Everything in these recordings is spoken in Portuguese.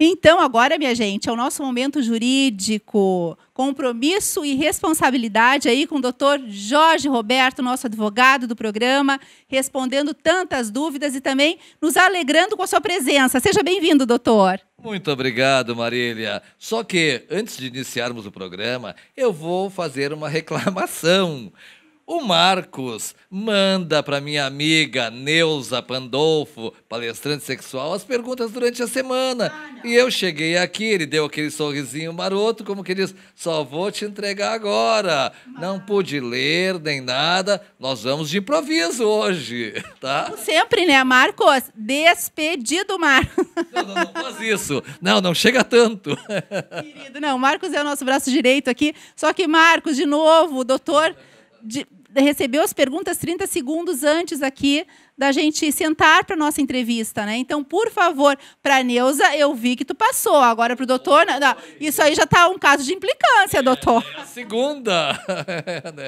Então, agora, minha gente, é o nosso momento jurídico. Compromisso e responsabilidade aí com o doutor Jorge Roberto, nosso advogado do programa, respondendo tantas dúvidas e também nos alegrando com a sua presença. Seja bem-vindo, doutor. Muito obrigado, Marília. Só que, antes de iniciarmos o programa, eu vou fazer uma reclamação. O Marcos manda para minha amiga Neuza Pandolfo, palestrante sexual, as perguntas durante a semana. Ah, e eu cheguei aqui, ele deu aquele sorrisinho maroto, como que diz: só vou te entregar agora. Mas... Não pude ler nem nada, nós vamos de improviso hoje, tá? Como sempre, né, Marcos? Despedido, Marcos. Não, não, não faz isso. Não, não chega tanto. Querido, não, Marcos é o nosso braço direito aqui. Só que, Marcos, de novo, doutor. De recebeu as perguntas 30 segundos antes aqui da gente sentar para nossa entrevista, né? Então, por favor, para Neuza, eu vi que tu passou. Agora para o doutor, né? não, isso aí já está um caso de implicância, doutor. É, é segunda.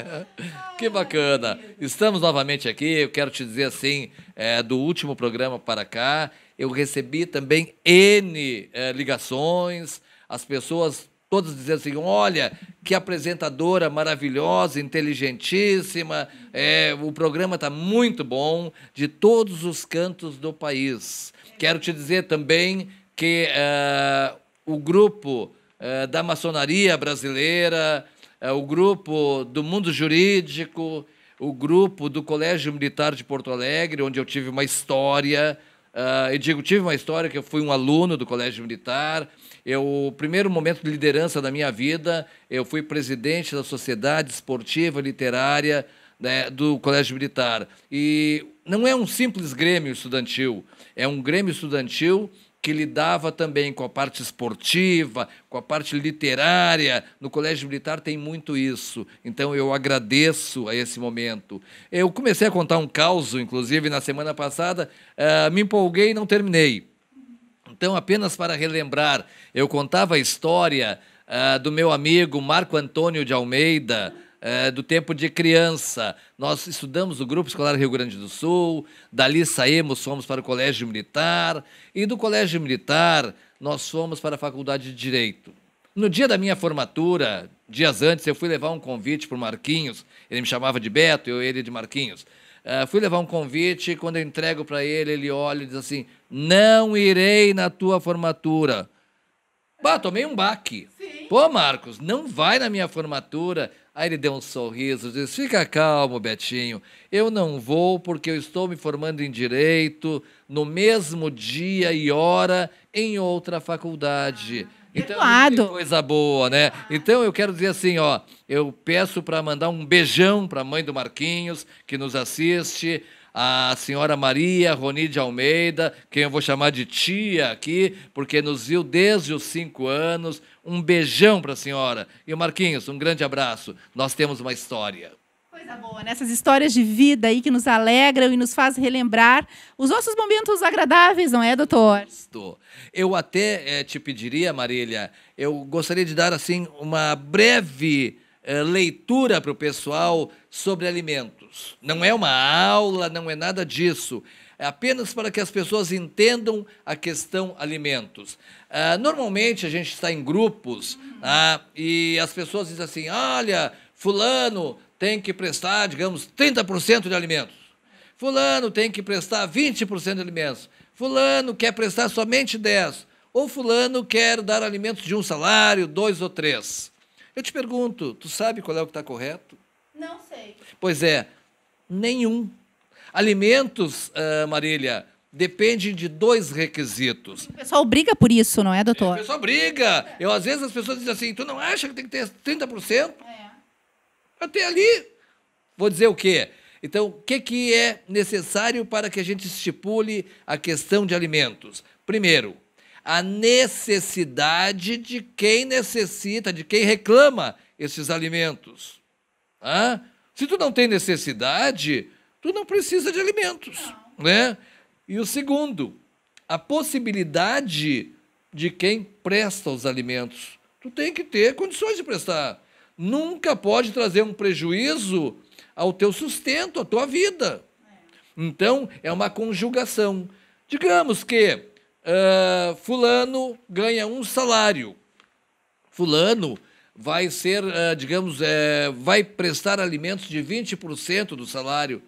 que bacana. Estamos novamente aqui. Eu quero te dizer assim, é, do último programa para cá, eu recebi também N é, ligações, as pessoas todos dizendo assim: olha, que apresentadora maravilhosa, inteligentíssima, é, o programa está muito bom, de todos os cantos do país. Quero te dizer também que uh, o grupo uh, da maçonaria brasileira, uh, o grupo do mundo jurídico, o grupo do Colégio Militar de Porto Alegre, onde eu tive uma história Uh, eu digo, tive uma história que eu fui um aluno do Colégio Militar. Eu, o primeiro momento de liderança da minha vida, eu fui presidente da Sociedade Esportiva Literária né, do Colégio Militar. E não é um simples grêmio estudantil, é um grêmio estudantil que lidava também com a parte esportiva, com a parte literária. No Colégio Militar tem muito isso. Então eu agradeço a esse momento. Eu comecei a contar um caos, inclusive, na semana passada, uh, me empolguei e não terminei. Então, apenas para relembrar, eu contava a história uh, do meu amigo Marco Antônio de Almeida é, do tempo de criança. Nós estudamos o Grupo Escolar Rio Grande do Sul, dali saímos, fomos para o Colégio Militar, e do Colégio Militar nós fomos para a Faculdade de Direito. No dia da minha formatura, dias antes, eu fui levar um convite para o Marquinhos, ele me chamava de Beto, eu ele de Marquinhos. Uh, fui levar um convite, quando eu entrego para ele, ele olha e diz assim: Não irei na tua formatura. Bah, tomei um baque. Sim. Pô, Marcos, não vai na minha formatura. Aí ele deu um sorriso, disse: Fica calmo, Betinho, eu não vou porque eu estou me formando em direito no mesmo dia e hora em outra faculdade. Então, que coisa boa, né? Então eu quero dizer assim, ó, eu peço para mandar um beijão para a mãe do Marquinhos que nos assiste, a senhora Maria Roni de Almeida, quem eu vou chamar de tia aqui, porque nos viu desde os cinco anos. Um beijão para a senhora. E o Marquinhos, um grande abraço. Nós temos uma história. Coisa boa, nessas né? histórias de vida aí que nos alegram e nos faz relembrar os nossos momentos agradáveis, não é, doutor? Eu até é, te pediria, Marília, eu gostaria de dar assim uma breve é, leitura para o pessoal sobre alimento não é uma aula, não é nada disso. É apenas para que as pessoas entendam a questão alimentos. Ah, normalmente a gente está em grupos ah, e as pessoas dizem assim: olha, Fulano tem que prestar, digamos, 30% de alimentos. Fulano tem que prestar 20% de alimentos. Fulano quer prestar somente 10%. Ou Fulano quer dar alimentos de um salário, dois ou três. Eu te pergunto, tu sabe qual é o que está correto? Não sei. Pois é, nenhum. Alimentos, uh, Marília, dependem de dois requisitos. O pessoal briga por isso, não é, doutor? O pessoal briga. Eu, às vezes as pessoas dizem assim, tu não acha que tem que ter 30%? É. Até ali, vou dizer o quê? Então, o que, que é necessário para que a gente estipule a questão de alimentos? Primeiro, a necessidade de quem necessita, de quem reclama esses alimentos. Hã? Se tu não tem necessidade, tu não precisa de alimentos, não. né? E o segundo, a possibilidade de quem presta os alimentos. Tu tem que ter condições de prestar. Nunca pode trazer um prejuízo ao teu sustento, à tua vida. É. Então, é uma conjugação. Digamos que uh, Fulano ganha um salário. Fulano vai ser, eh, digamos, é, vai prestar alimentos de 20% do salário.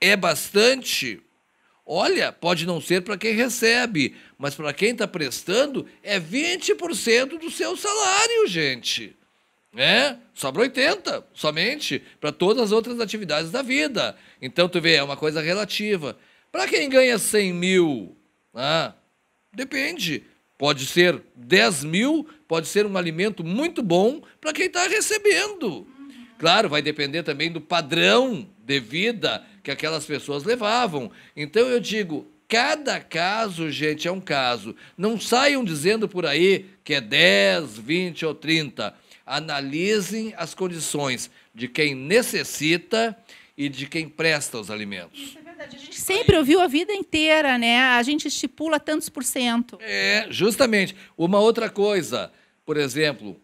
É bastante? Olha, pode não ser para quem recebe, mas para quem está prestando é 20% do seu salário, gente. É, sobra 80% somente para todas as outras atividades da vida. Então, tu vê, é uma coisa relativa. Para quem ganha 100 mil, ah, depende. Pode ser 10 mil pode ser um alimento muito bom para quem está recebendo. Claro, vai depender também do padrão de vida que aquelas pessoas levavam. Então eu digo, cada caso, gente, é um caso. Não saiam dizendo por aí que é 10, 20 ou 30. Analisem as condições de quem necessita e de quem presta os alimentos. Isso é verdade. A gente sempre ouviu a vida inteira, né? A gente estipula tantos por cento. É, justamente. Uma outra coisa. Por exemplo,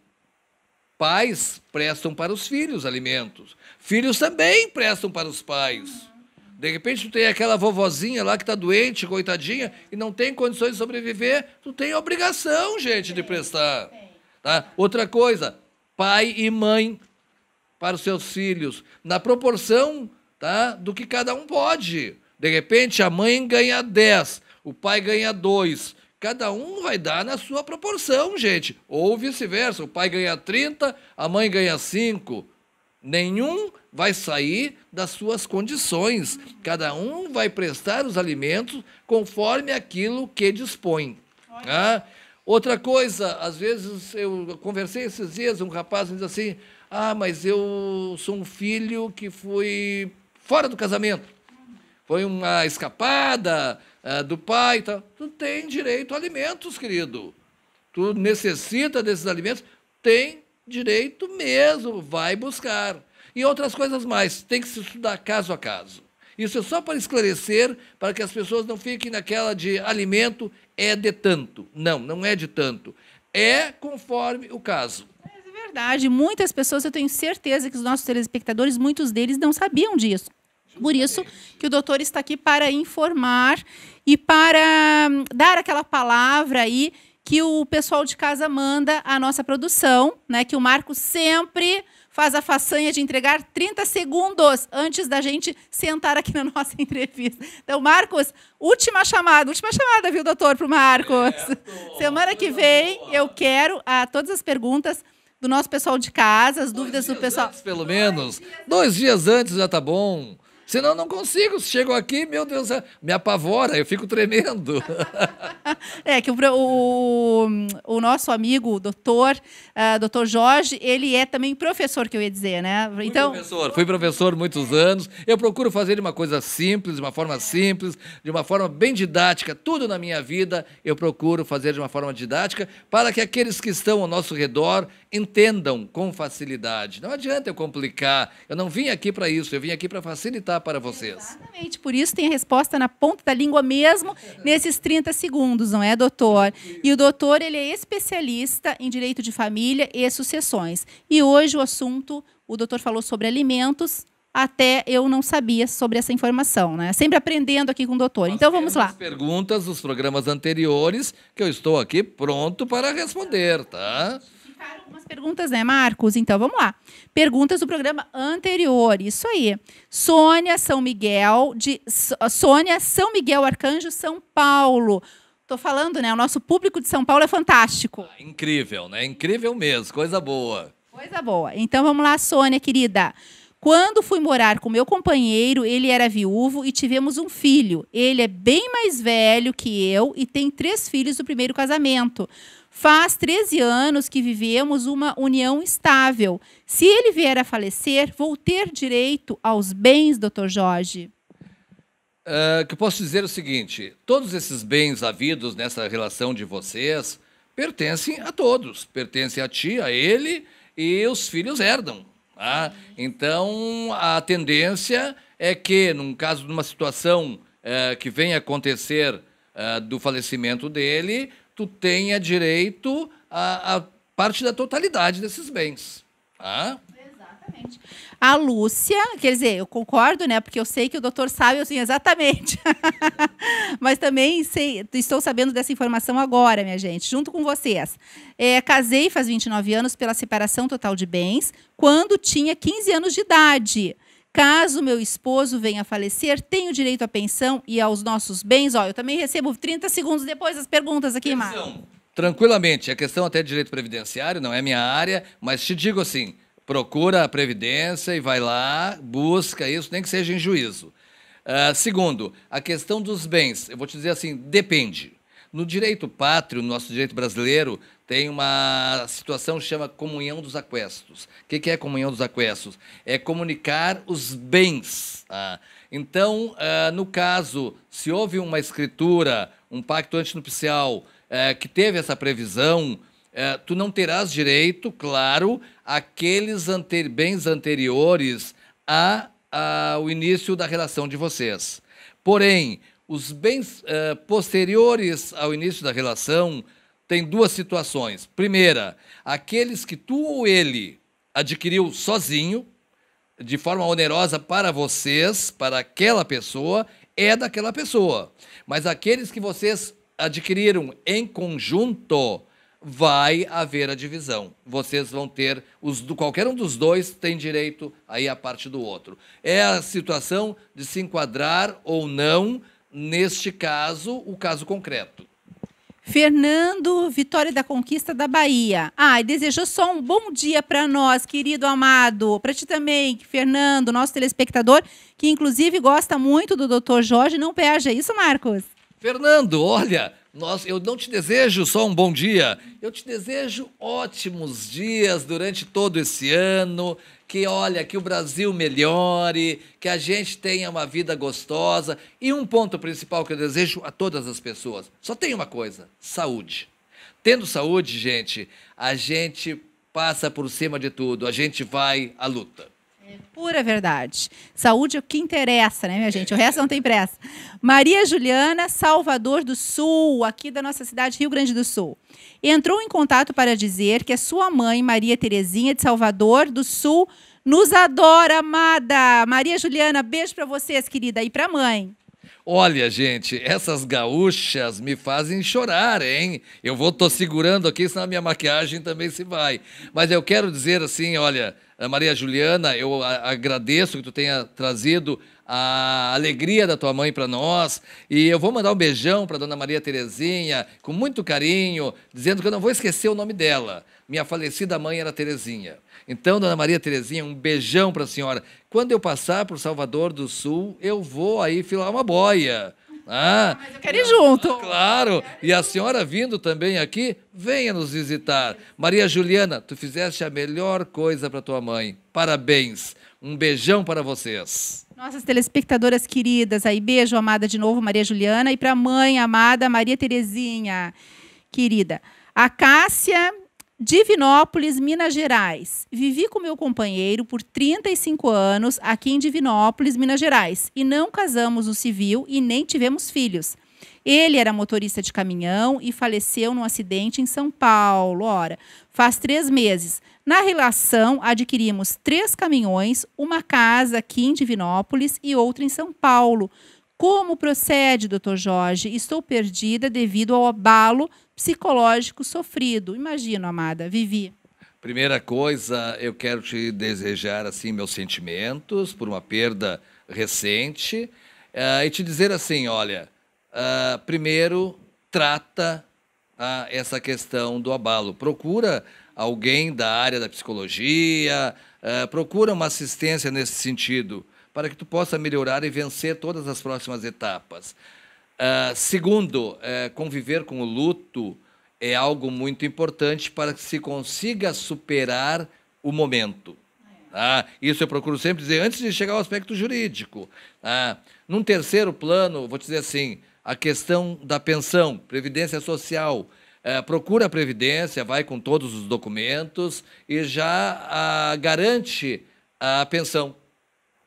pais prestam para os filhos alimentos, filhos também prestam para os pais. De repente, tu tem aquela vovozinha lá que está doente, coitadinha, e não tem condições de sobreviver, tu tem obrigação, gente, de prestar. Tá? Outra coisa, pai e mãe para os seus filhos, na proporção tá, do que cada um pode. De repente, a mãe ganha 10, o pai ganha 2, Cada um vai dar na sua proporção, gente. Ou vice-versa. O pai ganha 30, a mãe ganha 5. Nenhum vai sair das suas condições. Cada um vai prestar os alimentos conforme aquilo que dispõe. Né? outra coisa, às vezes eu conversei esses dias, um rapaz me diz assim: Ah, mas eu sou um filho que fui fora do casamento. Foi uma escapada, é, do pai, tá? tu tem direito a alimentos, querido. Tu necessita desses alimentos, tem direito mesmo, vai buscar. E outras coisas mais, tem que se estudar caso a caso. Isso é só para esclarecer, para que as pessoas não fiquem naquela de alimento é de tanto. Não, não é de tanto. É conforme o caso. É verdade. Muitas pessoas, eu tenho certeza que os nossos telespectadores, muitos deles não sabiam disso. Por isso que o doutor está aqui para informar e para hum, dar aquela palavra aí que o pessoal de casa manda à nossa produção, né? Que o Marco sempre faz a façanha de entregar 30 segundos antes da gente sentar aqui na nossa entrevista. Então, Marcos, última chamada, última chamada, viu, doutor, para o Marcos. Certo. É, Semana que vem eu quero a ah, todas as perguntas do nosso pessoal de casa, as Dois dúvidas do pessoal. Antes, pelo menos. Dois dias antes já tá bom. Senão eu não consigo. Chego aqui, meu Deus, é, me apavora, eu fico tremendo. é que o, o, o nosso amigo, doutor, uh, doutor Jorge, ele é também professor, que eu ia dizer, né? Então... Fui professor, fui professor muitos anos. Eu procuro fazer uma coisa simples, de uma forma simples, de uma forma bem didática. Tudo na minha vida eu procuro fazer de uma forma didática para que aqueles que estão ao nosso redor entendam com facilidade. Não adianta eu complicar. Eu não vim aqui para isso, eu vim aqui para facilitar passar para vocês. Exatamente, por isso tem a resposta na ponta da língua mesmo nesses 30 segundos, não é, doutor? E o doutor, ele é especialista em direito de família e sucessões. E hoje o assunto, o doutor falou sobre alimentos, até eu não sabia sobre essa informação, né? Sempre aprendendo aqui com o doutor. Nós então vamos lá. Perguntas dos programas anteriores que eu estou aqui pronto para responder, tá? ficaram umas perguntas, né, Marcos? Então vamos lá. Perguntas do programa anterior. Isso aí. Sônia São Miguel, de ah, Sônia São Miguel Arcanjo, São Paulo. Tô falando, né? O nosso público de São Paulo é fantástico. Ah, incrível, né? Incrível mesmo, coisa boa. Coisa boa. Então vamos lá, Sônia, querida. Quando fui morar com meu companheiro, ele era viúvo e tivemos um filho. Ele é bem mais velho que eu e tem três filhos do primeiro casamento. Faz 13 anos que vivemos uma união estável. Se ele vier a falecer, vou ter direito aos bens, doutor Jorge? Uh, que eu posso dizer o seguinte: todos esses bens havidos nessa relação de vocês pertencem a todos, pertencem a ti, a ele e os filhos herdam. Tá? Então a tendência é que, num caso de uma situação uh, que venha acontecer uh, do falecimento dele, tu tenha direito a, a parte da totalidade desses bens. Tá? Exatamente. A Lúcia, quer dizer, eu concordo, né? Porque eu sei que o doutor sabe, assim, exatamente. Mas também sei, estou sabendo dessa informação agora, minha gente, junto com vocês. É, casei faz 29 anos pela separação total de bens, quando tinha 15 anos de idade. Caso meu esposo venha a falecer, tenho direito à pensão e aos nossos bens. Olha, eu também recebo 30 segundos depois as perguntas aqui, Marcos. Tranquilamente, a é questão até de direito previdenciário não é minha área, mas te digo assim, procura a previdência e vai lá, busca isso, nem que seja em juízo. Uh, segundo, a questão dos bens, eu vou te dizer assim, depende. No direito pátrio, no nosso direito brasileiro, tem uma situação que chama comunhão dos aquestos. O que, é comunhão dos aquestos? É comunicar os bens. Tá? então, ah, no caso, se houve uma escritura, um pacto antinupcial ah, que teve essa previsão, ah, tu não terás direito, claro, àqueles bens anteriores ao início da relação de vocês. Porém, os bens eh, posteriores ao início da relação têm duas situações. Primeira, aqueles que tu ou ele adquiriu sozinho, de forma onerosa para vocês, para aquela pessoa, é daquela pessoa. Mas aqueles que vocês adquiriram em conjunto, vai haver a divisão. Vocês vão ter os do qualquer um dos dois tem direito aí a parte do outro. É a situação de se enquadrar ou não neste caso, o caso concreto. Fernando Vitória da Conquista da Bahia. Ah, e desejou só um bom dia para nós, querido amado. Para ti também, Fernando, nosso telespectador, que inclusive gosta muito do Dr. Jorge. Não perde, é isso, Marcos? Fernando, olha, nós, eu não te desejo só um bom dia, eu te desejo ótimos dias durante todo esse ano, que olha, que o Brasil melhore, que a gente tenha uma vida gostosa. E um ponto principal que eu desejo a todas as pessoas: só tem uma coisa: saúde. Tendo saúde, gente, a gente passa por cima de tudo, a gente vai à luta. É pura verdade. Saúde é o que interessa, né, minha gente? O resto não tem pressa. Maria Juliana, Salvador do Sul, aqui da nossa cidade, Rio Grande do Sul. Entrou em contato para dizer que a sua mãe, Maria Terezinha, de Salvador do Sul, nos adora, amada. Maria Juliana, beijo para vocês, querida, e para a mãe. Olha, gente, essas gaúchas me fazem chorar, hein? Eu vou tô segurando aqui, senão a minha maquiagem também se vai. Mas eu quero dizer assim, olha, Maria Juliana, eu agradeço que tu tenha trazido a alegria da tua mãe para nós. E eu vou mandar um beijão para dona Maria Terezinha, com muito carinho, dizendo que eu não vou esquecer o nome dela. Minha falecida mãe era Terezinha. Então, dona Maria Terezinha, um beijão para a senhora. Quando eu passar por Salvador do Sul, eu vou aí filar uma boia. Ah, ah, Mas eu quero ir junto. Ah, claro. E a senhora vindo também aqui, venha nos visitar. Maria Juliana, tu fizeste a melhor coisa para tua mãe. Parabéns. Um beijão para vocês. Nossas telespectadoras queridas, aí beijo amada de novo, Maria Juliana, e para a mãe amada, Maria Terezinha, querida. A Cássia Divinópolis, Minas Gerais. Vivi com meu companheiro por 35 anos aqui em Divinópolis, Minas Gerais, e não casamos no civil e nem tivemos filhos. Ele era motorista de caminhão e faleceu num acidente em São Paulo. Ora, faz três meses. Na relação, adquirimos três caminhões, uma casa aqui em Divinópolis e outra em São Paulo. Como procede, doutor Jorge? Estou perdida devido ao abalo psicológico sofrido. Imagino, amada, Vivi. Primeira coisa, eu quero te desejar assim meus sentimentos por uma perda recente uh, e te dizer assim, olha, uh, primeiro trata uh, essa questão do abalo, procura alguém da área da psicologia, eh, procura uma assistência nesse sentido para que tu possa melhorar e vencer todas as próximas etapas. Ah, segundo, eh, conviver com o luto é algo muito importante para que se consiga superar o momento. Tá? isso eu procuro sempre dizer antes de chegar ao aspecto jurídico. Ah, num terceiro plano, vou dizer assim, a questão da pensão, previdência social. Eh, procura a previdência, vai com todos os documentos e já ah, garante a pensão.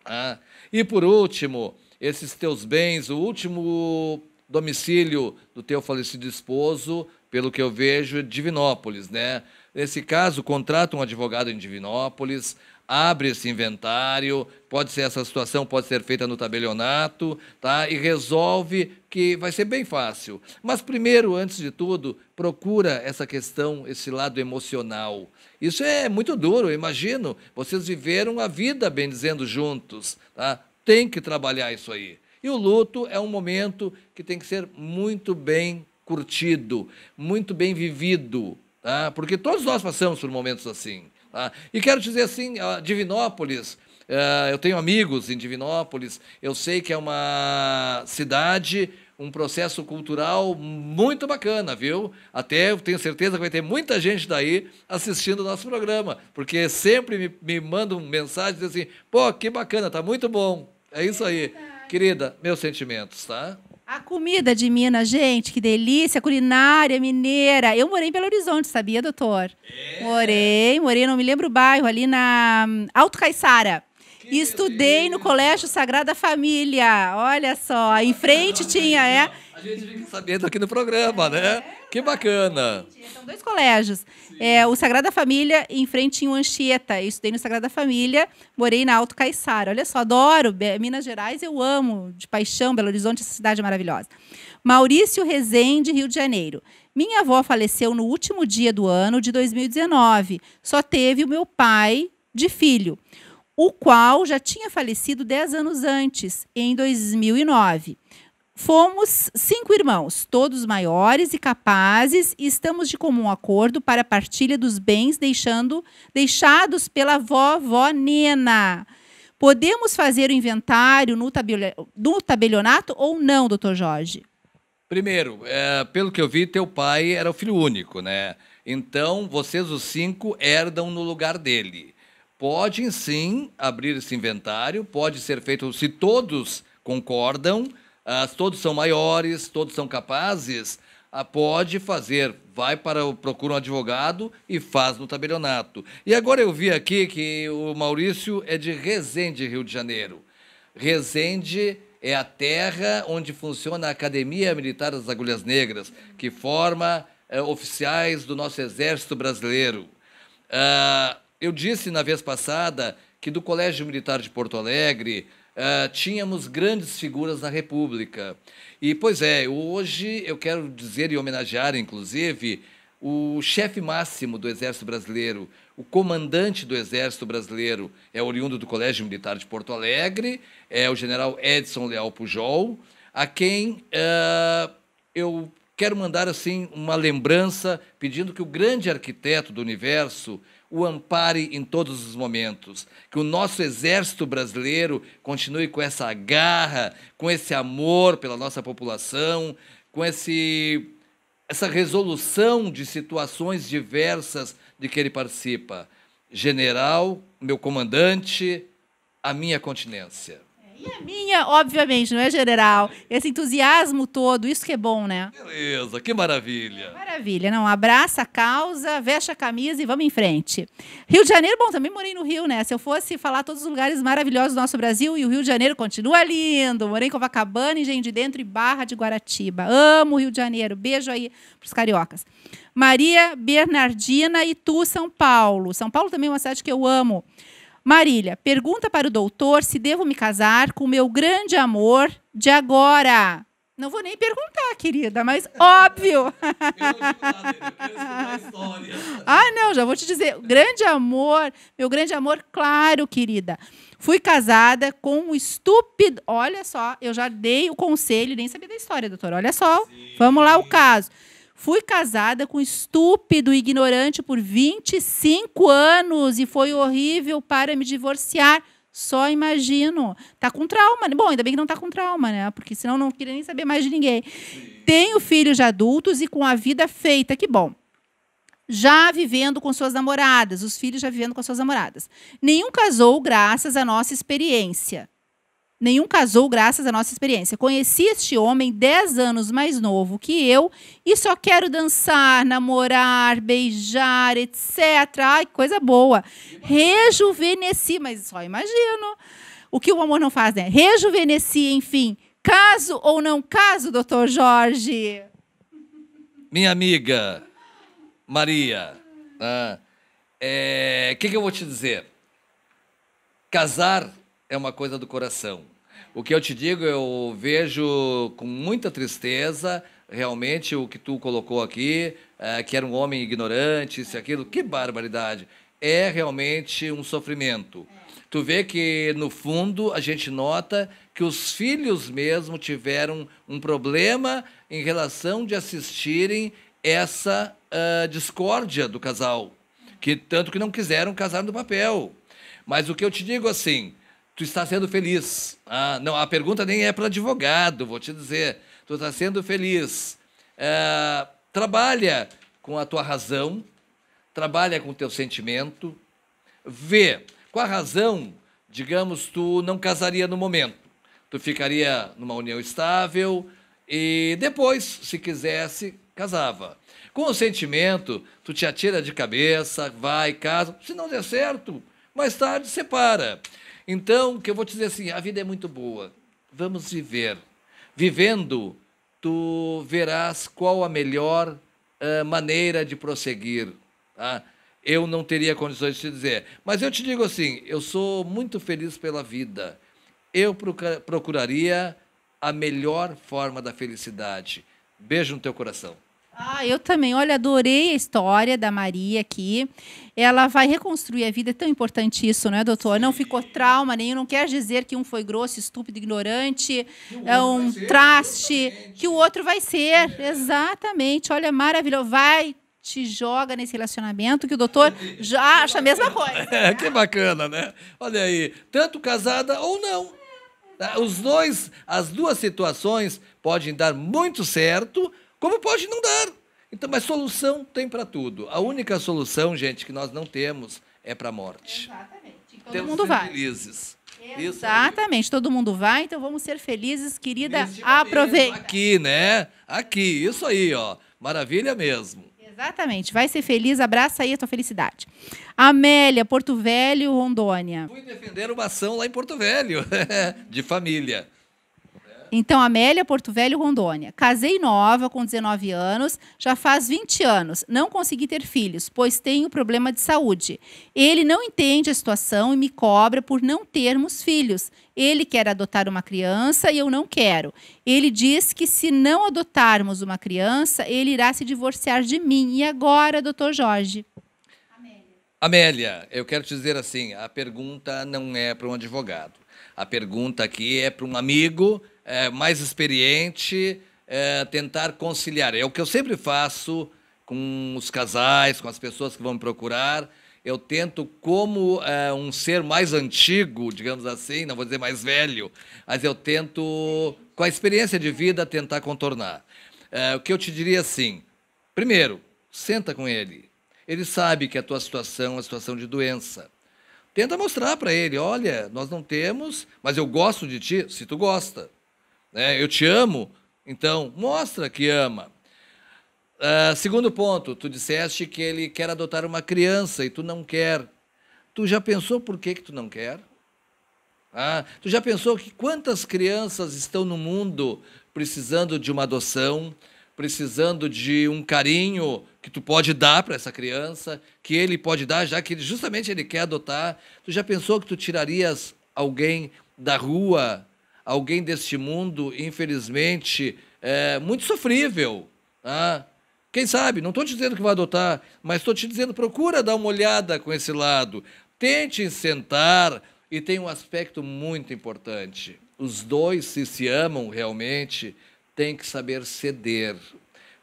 Tá? e por último, esses teus bens, o último domicílio do teu falecido esposo, pelo que eu vejo, é Divinópolis, né? Nesse caso, contrata um advogado em Divinópolis, abre esse inventário, pode ser essa situação, pode ser feita no tabelionato, tá? E resolve que vai ser bem fácil. Mas primeiro, antes de tudo, procura essa questão, esse lado emocional. Isso é muito duro, eu imagino. Vocês viveram a vida, bem dizendo, juntos, tá? tem que trabalhar isso aí. E o luto é um momento que tem que ser muito bem curtido, muito bem vivido, tá? porque todos nós passamos por momentos assim. Tá? E quero dizer assim, Divinópolis, eh, eu tenho amigos em Divinópolis, eu sei que é uma cidade um processo cultural muito bacana, viu? Até tenho certeza que vai ter muita gente daí assistindo o nosso programa, porque sempre me, me mandam mensagens assim, pô, que bacana, tá muito bom. É isso aí. Querida, meus sentimentos, tá? A comida de Minas, gente, que delícia, culinária mineira. Eu morei em Belo Horizonte, sabia, doutor? É. Morei, morei, não me lembro o bairro, ali na hum, Alto Caiçara. Estudei beleza. no Colégio Sagrada Família. Olha só, em frente tinha, é gente fica sabendo aqui no programa, né? É, que bacana. São dois colégios. É, o Sagrada Família, em frente em Anchieta. Eu estudei no Sagrada Família, morei na Alto Caiçara. Olha só, adoro Minas Gerais, eu amo de paixão Belo Horizonte, essa cidade maravilhosa. Maurício Rezende, Rio de Janeiro. Minha avó faleceu no último dia do ano de 2019. Só teve o meu pai de filho, o qual já tinha falecido 10 anos antes, em 2009. Fomos cinco irmãos, todos maiores e capazes, e estamos de comum acordo para a partilha dos bens deixando, deixados pela vovó Nena. Podemos fazer o inventário no, tabel, no tabelionato ou não, doutor Jorge? Primeiro, é, pelo que eu vi, teu pai era o filho único, né? Então, vocês os cinco herdam no lugar dele. Podem sim abrir esse inventário, pode ser feito se todos concordam ah, todos são maiores, todos são capazes, ah, pode fazer, vai para o procura um advogado e faz no tabelionato. E agora eu vi aqui que o Maurício é de Resende, Rio de Janeiro. Resende é a terra onde funciona a Academia Militar das Agulhas Negras, que forma eh, oficiais do nosso Exército Brasileiro. Ah, eu disse na vez passada que do Colégio Militar de Porto Alegre Uh, tínhamos grandes figuras na República. E, pois é, hoje eu quero dizer e homenagear, inclusive, o chefe máximo do Exército Brasileiro, o comandante do Exército Brasileiro, é oriundo do Colégio Militar de Porto Alegre, é o general Edson Leal Pujol, a quem uh, eu quero mandar assim uma lembrança, pedindo que o grande arquiteto do universo, o ampare em todos os momentos. Que o nosso exército brasileiro continue com essa garra, com esse amor pela nossa população, com esse, essa resolução de situações diversas de que ele participa. General, meu comandante, a minha continência. E é minha, obviamente, não é general. Esse entusiasmo todo, isso que é bom, né? Beleza, que maravilha. Maravilha, não. Abraça a causa, veste a camisa e vamos em frente. Rio de Janeiro, bom, também morei no Rio, né? Se eu fosse falar todos os lugares maravilhosos do nosso Brasil, e o Rio de Janeiro continua lindo. Morei em Copacabana, Engenho Gente de Dentro e Barra de Guaratiba. Amo o Rio de Janeiro. Beijo aí pros cariocas. Maria Bernardina e tu, São Paulo. São Paulo também é uma cidade que eu amo. Marília, pergunta para o doutor se devo me casar com o meu grande amor de agora. Não vou nem perguntar, querida, mas óbvio. Não né? ah, não, já vou te dizer. Grande amor, meu grande amor, claro, querida. Fui casada com um estúpido. Olha só, eu já dei o conselho, nem sabia da história, doutor. Olha só. Sim. Vamos lá o caso. Fui casada com um estúpido ignorante por 25 anos e foi horrível para me divorciar. Só imagino. Tá com trauma. Né? Bom, ainda bem que não tá com trauma, né? Porque senão não queria nem saber mais de ninguém. Tenho filhos de adultos e com a vida feita. Que bom já vivendo com suas namoradas, os filhos já vivendo com suas namoradas. Nenhum casou graças à nossa experiência. Nenhum casou graças à nossa experiência. Conheci este homem 10 anos mais novo que eu e só quero dançar, namorar, beijar, etc. Ai, coisa boa. Rejuvenesci, mas só imagino. O que o amor não faz, né? Rejuvenesci, enfim. Caso ou não caso, doutor Jorge? Minha amiga Maria, o né? ah, é, que, que eu vou te dizer? Casar é uma coisa do coração. O que eu te digo, eu vejo com muita tristeza realmente o que tu colocou aqui, é, que era um homem ignorante, isso e aquilo. Que barbaridade! É realmente um sofrimento. Tu vê que, no fundo, a gente nota que os filhos mesmo tiveram um problema em relação de assistirem essa uh, discórdia do casal, que tanto que não quiseram casar no papel. Mas o que eu te digo assim, tu está sendo feliz. Ah, não, a pergunta nem é para advogado, vou te dizer. Tu está sendo feliz. É, trabalha com a tua razão, trabalha com o teu sentimento. Vê, com a razão, digamos, tu não casaria no momento. Tu ficaria numa união estável e depois, se quisesse, casava. Com o sentimento, tu te atira de cabeça, vai, casa. Se não der certo, mais tarde separa. Então, o que eu vou te dizer assim, a vida é muito boa. Vamos viver. Vivendo, tu verás qual a melhor uh, maneira de prosseguir. Tá? Eu não teria condições de te dizer. Mas eu te digo assim, eu sou muito feliz pela vida. Eu procuraria a melhor forma da felicidade. Beijo no teu coração. Ah, eu também. Olha, adorei a história da Maria aqui. Ela vai reconstruir a vida. É tão importante isso, não é, doutor? Sim. Não ficou trauma nenhum. Não quer dizer que um foi grosso, estúpido, ignorante, é um traste, que o outro vai ser. É. Exatamente. Olha, maravilhoso. Vai te joga nesse relacionamento que o doutor já acha a mesma coisa. É, né? que bacana, né? Olha aí, tanto casada ou não. Né? Os dois, as duas situações podem dar muito certo como pode não dar? Então, mas solução tem para tudo. A única solução, gente, que nós não temos é para a morte. Exatamente. Todo temos mundo vai. Felizes. Exatamente, todo mundo vai, então vamos ser felizes, querida. Aproveita. Aqui, né? Aqui, isso aí, ó. Maravilha mesmo. Exatamente. Vai ser feliz, abraça aí a tua felicidade. Amélia, Porto Velho, Rondônia. Fui defender uma ação lá em Porto Velho, de família. Então, Amélia, Porto Velho, Rondônia. Casei nova, com 19 anos, já faz 20 anos. Não consegui ter filhos, pois tenho problema de saúde. Ele não entende a situação e me cobra por não termos filhos. Ele quer adotar uma criança e eu não quero. Ele diz que se não adotarmos uma criança, ele irá se divorciar de mim. E agora, doutor Jorge? Amélia, Amélia eu quero te dizer assim: a pergunta não é para um advogado. A pergunta aqui é para um amigo é, mais experiente, é, tentar conciliar. É o que eu sempre faço com os casais, com as pessoas que vão me procurar. Eu tento, como é, um ser mais antigo, digamos assim, não vou dizer mais velho, mas eu tento, com a experiência de vida, tentar contornar. É, o que eu te diria assim: primeiro, senta com ele. Ele sabe que a tua situação é uma situação de doença tenta mostrar para ele, olha, nós não temos, mas eu gosto de ti, se tu gosta. Né? Eu te amo, então mostra que ama. Uh, segundo ponto, tu disseste que ele quer adotar uma criança e tu não quer. Tu já pensou por que, que tu não quer? Ah, tu já pensou que quantas crianças estão no mundo precisando de uma adoção, precisando de um carinho que tu pode dar para essa criança, que ele pode dar, já que justamente ele quer adotar? Tu já pensou que tu tirarias alguém da rua alguém deste mundo, infelizmente, é, muito sofrível. Tá? Quem sabe? Não estou te dizendo que vai adotar, mas estou te dizendo, procura dar uma olhada com esse lado. Tente sentar e tem um aspecto muito importante. Os dois, se se amam realmente, têm que saber ceder.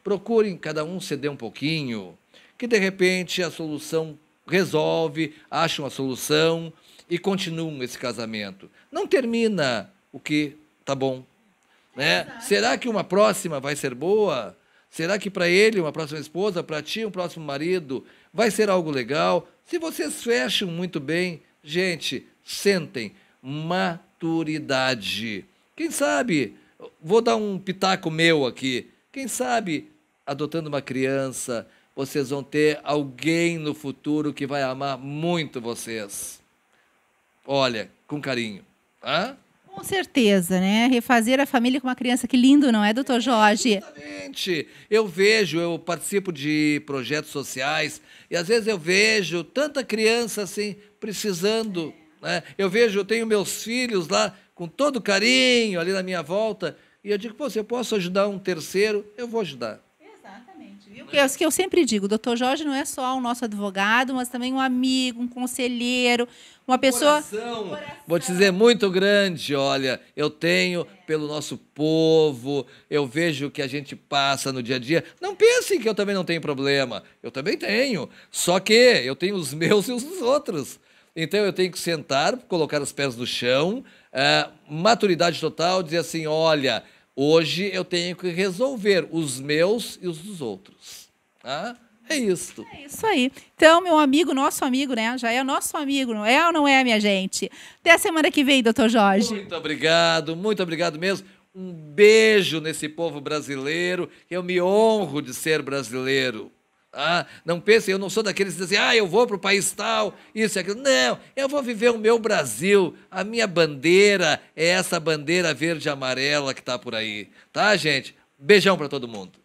Procurem cada um ceder um pouquinho, que de repente a solução resolve, acham a solução e continuam esse casamento. Não termina o que tá bom. Né? Será que uma próxima vai ser boa? Será que para ele uma próxima esposa, para ti um próximo marido, vai ser algo legal? Se vocês fecham muito bem, gente, sentem maturidade. Quem sabe, vou dar um pitaco meu aqui. Quem sabe, adotando uma criança, vocês vão ter alguém no futuro que vai amar muito vocês. Olha, com carinho, tá? Com certeza, né? Refazer a família com uma criança, que lindo, não é, doutor Jorge? Exatamente. Eu vejo, eu participo de projetos sociais e às vezes eu vejo tanta criança assim precisando. Né? Eu vejo, eu tenho meus filhos lá com todo carinho ali na minha volta e eu digo, Pô, se eu posso ajudar um terceiro, eu vou ajudar. É o que eu sempre digo, o doutor Jorge não é só o nosso advogado, mas também um amigo, um conselheiro, uma pessoa. Coração. Coração. Vou te dizer muito grande, olha, eu tenho pelo nosso povo, eu vejo o que a gente passa no dia a dia. Não pensem que eu também não tenho problema. Eu também tenho. Só que eu tenho os meus e os dos outros. Então eu tenho que sentar, colocar os pés no chão, uh, maturidade total, dizer assim: olha, Hoje eu tenho que resolver os meus e os dos outros. Tá? É isso. É isso aí. Então, meu amigo, nosso amigo, né? Já é nosso amigo, não é ou não é, minha gente? Até a semana que vem, doutor Jorge. Muito obrigado, muito obrigado mesmo. Um beijo nesse povo brasileiro. Eu me honro de ser brasileiro. Ah, não pensem, eu não sou daqueles que dizem, ah, eu vou para o país tal, isso e aquilo. Não, eu vou viver o meu Brasil. A minha bandeira é essa bandeira verde e amarela que está por aí. Tá, gente? Beijão para todo mundo.